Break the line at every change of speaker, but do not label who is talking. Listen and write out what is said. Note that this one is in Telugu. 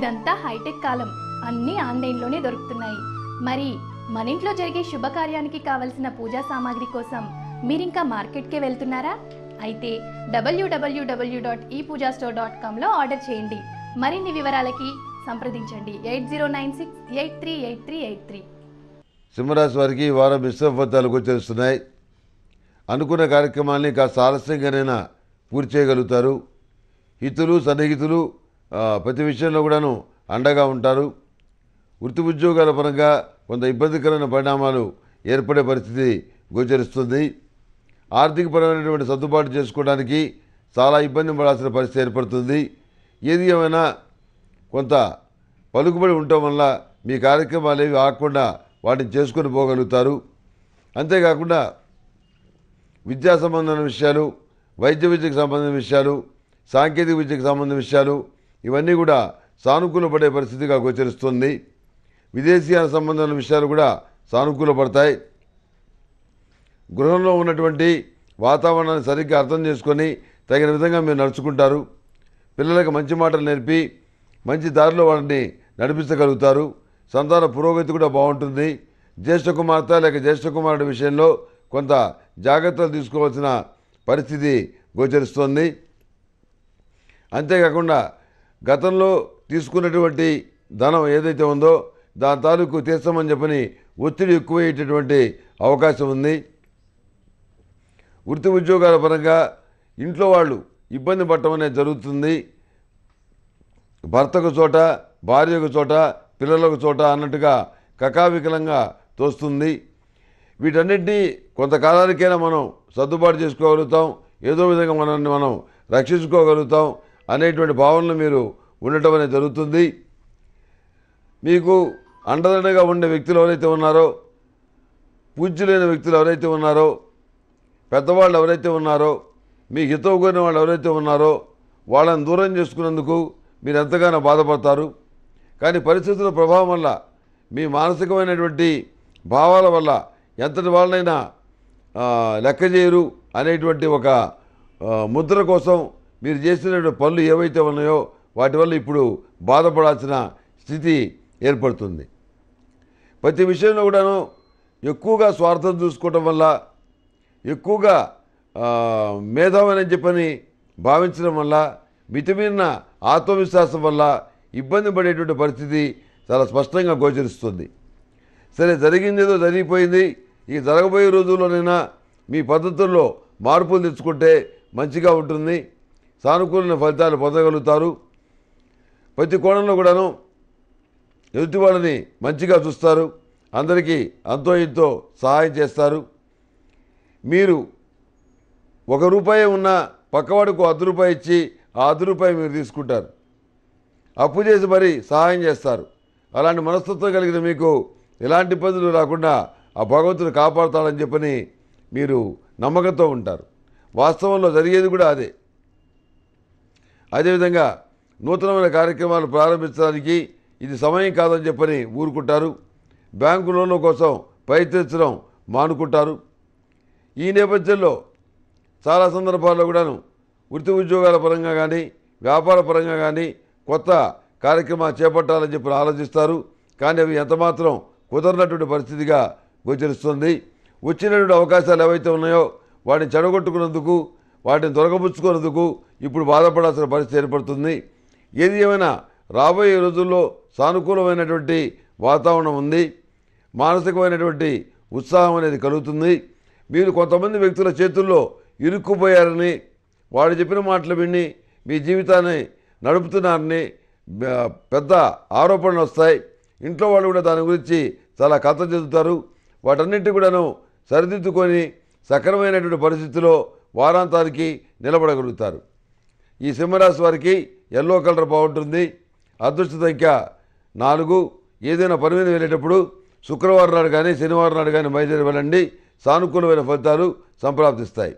ఇదంతా హైటెక్ కాలం అన్నీ ఆన్లైన్లోనే దొరుకుతున్నాయి మరి మన ఇంట్లో జరిగే శుభకార్యానికి కావలసిన పూజా సామాగ్రి కోసం మీరింకా మార్కెట్కే వెళ్తున్నారా అయితే W W W dot e Pooja store డాట్ కామ్లో ఆర్డర్ చేయండి మరిన్ని వివరాలకి సంప్రదించండి eight zero nine six eight three eight three eight three
సింహరాశి వారికి ఈ వారం మిశ్రమ ఫలితాలు అనుకున్న కార్యక్రమాల్ని కాస్త ఆలస్యంగానైనా పూర్తి చేయగలుగుతారు హితులు సన్నిహితులు ప్రతి విషయంలో కూడాను అండగా ఉంటారు వృత్తి ఉద్యోగాల పరంగా కొంత ఇబ్బందికరమైన పరిణామాలు ఏర్పడే పరిస్థితి గోచరిస్తుంది పరమైనటువంటి సర్దుబాటు చేసుకోవడానికి చాలా ఇబ్బంది పడాల్సిన పరిస్థితి ఏర్పడుతుంది ఏది ఏమైనా కొంత పలుకుబడి ఉండటం వల్ల మీ కార్యక్రమాలు ఏవి ఆకుండా వాటిని చేసుకొని పోగలుగుతారు అంతేకాకుండా విద్యా సంబంధమైన విషయాలు వైద్య విద్యకు సంబంధించిన విషయాలు సాంకేతిక విద్యకు సంబంధించిన విషయాలు ఇవన్నీ కూడా సానుకూల పడే పరిస్థితిగా గోచరిస్తుంది విదేశీయాల సంబంధమైన విషయాలు కూడా సానుకూల పడతాయి గృహంలో ఉన్నటువంటి వాతావరణాన్ని సరిగ్గా అర్థం చేసుకొని తగిన విధంగా మీరు నడుచుకుంటారు పిల్లలకు మంచి మాటలు నేర్పి మంచి దారిలో వాళ్ళని నడిపించగలుగుతారు సంతాన పురోగతి కూడా బాగుంటుంది జ్యేష్ఠ కుమార్తె లేక జ్యేష్ఠ కుమారుడి విషయంలో కొంత జాగ్రత్తలు తీసుకోవాల్సిన పరిస్థితి గోచరిస్తోంది అంతేకాకుండా గతంలో తీసుకున్నటువంటి ధనం ఏదైతే ఉందో దాని తాలూకు తీర్చమని చెప్పని ఒత్తిడి ఎక్కువయ్యేటటువంటి అవకాశం ఉంది వృత్తి ఉద్యోగాల పరంగా ఇంట్లో వాళ్ళు ఇబ్బంది పడటం అనేది జరుగుతుంది భర్తకు చోట భార్యకు చోట పిల్లలకు చోట అన్నట్టుగా కకావికలంగా తోస్తుంది వీటన్నిటినీ కొంతకాలానికైనా మనం సర్దుబాటు చేసుకోగలుగుతాం ఏదో విధంగా మనల్ని మనం రక్షించుకోగలుగుతాం అనేటువంటి భావనలు మీరు ఉండటం అనేది జరుగుతుంది మీకు అండదండగా ఉండే వ్యక్తులు ఎవరైతే ఉన్నారో పూజ్యులైన వ్యక్తులు ఎవరైతే ఉన్నారో పెద్దవాళ్ళు ఎవరైతే ఉన్నారో మీ హితవు కోరిన వాళ్ళు ఎవరైతే ఉన్నారో వాళ్ళని దూరం చేసుకున్నందుకు మీరు ఎంతగానో బాధపడతారు కానీ పరిస్థితుల ప్రభావం వల్ల మీ మానసికమైనటువంటి భావాల వల్ల ఎంతటి వాళ్ళనైనా లెక్క చేయరు అనేటువంటి ఒక ముద్ర కోసం మీరు చేసిన పనులు ఏవైతే ఉన్నాయో వాటి వల్ల ఇప్పుడు బాధపడాల్సిన స్థితి ఏర్పడుతుంది ప్రతి విషయంలో కూడాను ఎక్కువగా స్వార్థం చూసుకోవటం వల్ల ఎక్కువగా మేధావనని చెప్పని భావించడం వల్ల మితిమీరిన ఆత్మవిశ్వాసం వల్ల ఇబ్బంది పడేటువంటి పరిస్థితి చాలా స్పష్టంగా గోచరిస్తుంది సరే జరిగింది ఏదో జరిగిపోయింది ఈ జరగబోయే రోజుల్లోనైనా మీ పద్ధతుల్లో మార్పులు తెచ్చుకుంటే మంచిగా ఉంటుంది సానుకూలమైన ఫలితాలు పొందగలుగుతారు ప్రతి కోణంలో కూడాను ఎదుటి వాళ్ళని మంచిగా చూస్తారు అందరికీ అంతో ఇంతో సహాయం చేస్తారు మీరు ఒక రూపాయి ఉన్న పక్కవాడుకు అర్ధ రూపాయి ఇచ్చి ఆ అర్ధ రూపాయి మీరు తీసుకుంటారు అప్పు చేసి మరీ సహాయం చేస్తారు అలాంటి మనస్తత్వం కలిగిన మీకు ఎలాంటి ఇబ్బందులు రాకుండా ఆ భగవంతుడు కాపాడుతాడని చెప్పని మీరు నమ్మకంతో ఉంటారు వాస్తవంలో జరిగేది కూడా అదే అదేవిధంగా నూతనమైన కార్యక్రమాలు ప్రారంభించడానికి ఇది సమయం కాదని చెప్పని ఊరుకుంటారు బ్యాంకు లోన్ల కోసం ప్రయత్నించడం మానుకుంటారు ఈ నేపథ్యంలో చాలా సందర్భాల్లో కూడాను వృత్తి ఉద్యోగాల పరంగా కానీ వ్యాపార పరంగా కానీ కొత్త కార్యక్రమాలు చేపట్టాలని చెప్పి ఆలోచిస్తారు కానీ అవి ఎంతమాత్రం కుదరనటువంటి పరిస్థితిగా గోచరిస్తుంది వచ్చినటువంటి అవకాశాలు ఏవైతే ఉన్నాయో వాటిని చెడగొట్టుకున్నందుకు వాటిని దొరకబుచ్చుకున్నందుకు ఇప్పుడు బాధపడాల్సిన పరిస్థితి ఏర్పడుతుంది ఏది ఏమైనా రాబోయే రోజుల్లో సానుకూలమైనటువంటి వాతావరణం ఉంది మానసికమైనటువంటి ఉత్సాహం అనేది కలుగుతుంది మీరు కొంతమంది వ్యక్తుల చేతుల్లో ఇరుక్కుపోయారని వాడు చెప్పిన మాటలు విని మీ జీవితాన్ని నడుపుతున్నారని పెద్ద ఆరోపణలు వస్తాయి ఇంట్లో వాళ్ళు కూడా దాని గురించి చాలా కథ చెందుతారు వాటన్నింటి కూడాను సరిదిద్దుకొని సక్రమైనటువంటి పరిస్థితిలో వారాంతానికి నిలబడగలుగుతారు ఈ సింహరాశి వారికి ఎల్లో కలర్ బాగుంటుంది అదృష్ట సంఖ్య నాలుగు ఏదైనా పని మీద వెళ్ళేటప్పుడు శుక్రవారం నాడు కానీ శనివారం నాడు కానీ బయలుదేరి వెళ్ళండి సానుకూలమైన ఫలితాలు సంప్రాప్తిస్తాయి